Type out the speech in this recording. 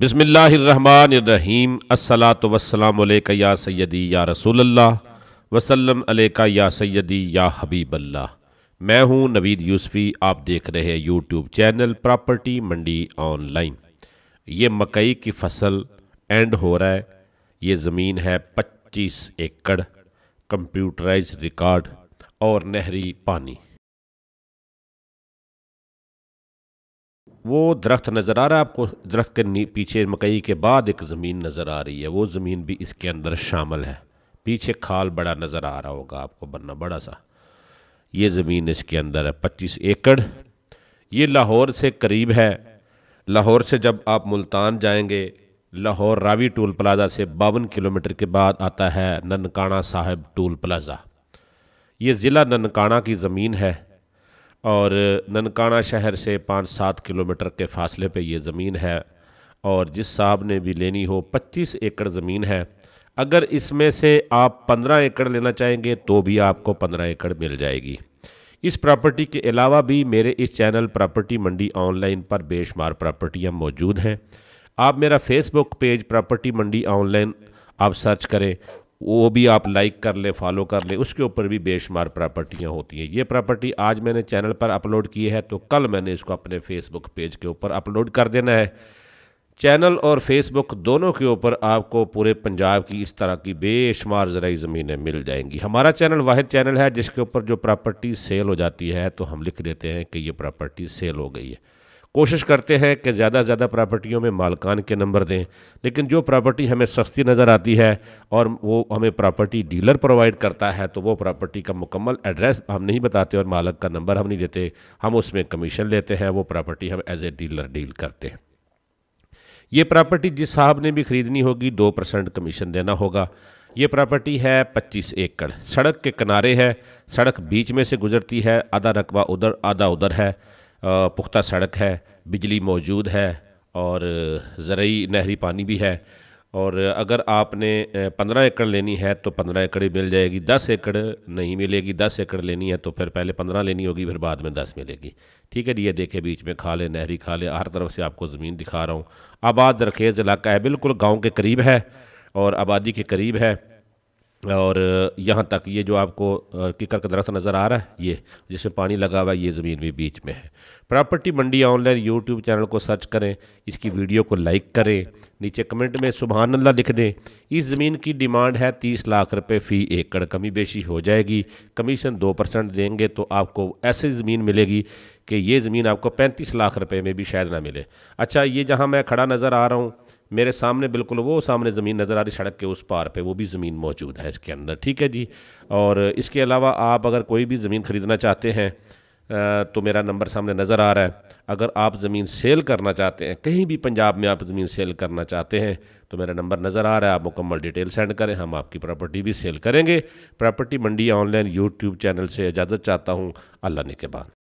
बिसमीम असलात वसलाम या सैदी या रसूलल्ला वसलम अलैका या सैदी या हबीबल्ला मैं हूं नवीद यूसफ़ी आप देख रहे हैं YouTube channel property Mandi online ये मकई की फसल एंड हो रहा है ये ज़मीन है पच्चीस एकड़ कंप्यूटराइज रिकॉर्ड और नहरी पानी वो दरख्त नज़र आ रहा है आपको दरख्त के पीछे मकई के बाद एक ज़मीन नज़र आ रही है वो ज़मीन भी इसके अंदर शामिल है पीछे खाल बड़ा नज़र आ रहा होगा आपको बनना बड़ा सा ये ज़मीन इसके अंदर है पच्चीस एकड़ ये लाहौर से करीब है लाहौर से जब आप मुल्तान जाएंगे लाहौर रावी टोल प्लाज़ा से बावन किलोमीटर के बाद आता है ननकाना साहब टोल प्लाज़ा ये ज़िला ननकाना की ज़मीन है और ननकाना शहर से पाँच सात किलोमीटर के फासले पे ये ज़मीन है और जिस साहब ने भी लेनी हो पच्चीस एकड़ ज़मीन है अगर इसमें से आप पंद्रह एकड़ लेना चाहेंगे तो भी आपको पंद्रह एकड़ मिल जाएगी इस प्रॉपर्टी के अलावा भी मेरे इस चैनल प्रॉपर्टी मंडी ऑनलाइन पर बेशुमार प्रॉपर्टियाँ मौजूद हैं आप मेरा Facebook page property Mandi online आप सर्च करें वो भी आप लाइक कर ले फॉलो कर ले उसके ऊपर भी बेशुमार प्रॉपर्टियाँ होती हैं ये प्रॉपर्टी आज मैंने चैनल पर अपलोड की है तो कल मैंने इसको अपने फेसबुक पेज के ऊपर अपलोड कर देना है चैनल और फेसबुक दोनों के ऊपर आपको पूरे पंजाब की इस तरह की बेशुमार ज़रूरी ज़मीनें मिल जाएंगी हमारा चैनल वाहिद चैनल है जिसके ऊपर जो प्रॉपर्टी सेल हो जाती है तो हम लिख देते हैं कि ये प्रॉपर्टी सेल हो गई है कोशिश करते हैं कि ज़्यादा से ज़्यादा प्रॉपर्टियों में मालकान के नंबर दें लेकिन जो प्रॉपर्टी हमें सस्ती नज़र आती है और वो हमें प्रॉपर्टी डीलर प्रोवाइड करता है तो वो प्रॉपर्टी का मुकम्मल एड्रेस हम नहीं बताते और मालक का नंबर हम नहीं देते हम उसमें कमीशन लेते हैं वो प्रॉपर्टी हम एज ए डीलर डील करते हैं ये प्रॉपर्टी जिस साहब ने भी ख़रीदनी होगी दो परसेंट कमीशन देना होगा ये प्रॉपर्टी है पच्चीस एकड़ सड़क के किनारे है सड़क बीच में से गुजरती है आधा रकबा उधर आधा उधर है पुख्ता सड़क है बिजली मौजूद है और ज़रूरी नहरी पानी भी है और अगर आपने पंद्रह एकड़ लेनी है तो पंद्रह एकड़ मिल जाएगी दस एकड़ नहीं मिलेगी दस एकड़ लेनी है तो फिर पहले पंद्रह लेनी होगी फिर बाद में दस मिलेगी ठीक है ये देखे बीच में खा ले नहरी खा ले हर तरफ से आपको ज़मीन दिखा रहा हूँ आबाद दरखेज़ इलाका है बिल्कुल गाँव के करीब है और आबादी के करीब है और यहाँ तक ये जो आपको किकर का दरख्त नज़र आ रहा है ये जिसमें पानी लगा हुआ है ये ज़मीन भी बीच में है property Mandi online YouTube channel को सर्च करें इसकी वीडियो को लाइक करें नीचे कमेंट में सुबहानल्ला अल्लाह लिख दें इस ज़मीन की डिमांड है तीस लाख रुपए फ़ी एकड़ कमी बेशी हो जाएगी कमीशन दो परसेंट देंगे तो आपको ऐसी ज़मीन मिलेगी कि ये ज़मीन आपको पैंतीस लाख रुपये में भी शायद ना मिले अच्छा ये जहाँ मैं खड़ा नज़र आ रहा हूँ मेरे सामने बिल्कुल वो सामने ज़मीन नज़र आ रही सड़क के उस पार पे वो भी ज़मीन मौजूद है इसके अंदर ठीक है जी और इसके अलावा आप अगर कोई भी ज़मीन ख़रीदना चाहते हैं तो मेरा नंबर सामने नज़र आ रहा है अगर आप ज़मीन सेल करना चाहते हैं कहीं भी पंजाब में आप ज़मीन सेल करना चाहते हैं तो मेरा नंबर नज़र आ रहा है आप मुकम्मल डिटेल सेंड करें हम आपकी प्रॉपर्टी भी सेल करेंगे property Mandi online YouTube channel से इजाज़त चाहता हूँ अल्लाह ने के बाद